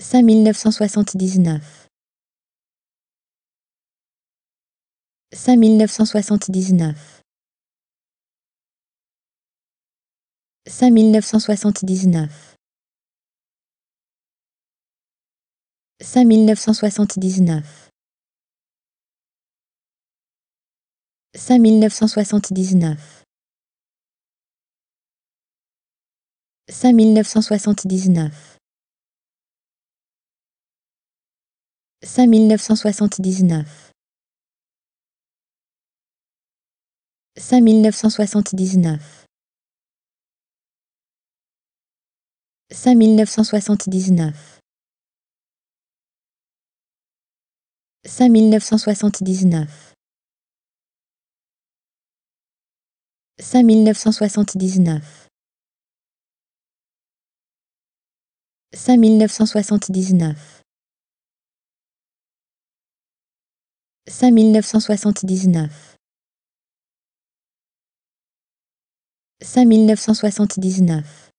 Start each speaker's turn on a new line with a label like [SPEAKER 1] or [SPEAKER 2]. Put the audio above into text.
[SPEAKER 1] cinq mille neuf cent soixante-dix-neuf cinq mille neuf cent soixante dix cinq mille neuf cent soixante dix cinq mille neuf cent soixante-dix-neuf cinq mille neuf cent soixante-dix-neuf cinq mille neuf cent soixante-dix-neuf cinq mille neuf cent soixante dix neuf cinq mille neuf cent soixante dix neuf cinq mille neuf cent soixante dix neuf cinq mille neuf cent soixante dix neuf cinq mille neuf cent soixante dix neuf cinq mille neuf cent soixante-dix-neuf cinq mille neuf cent soixante-dix-neuf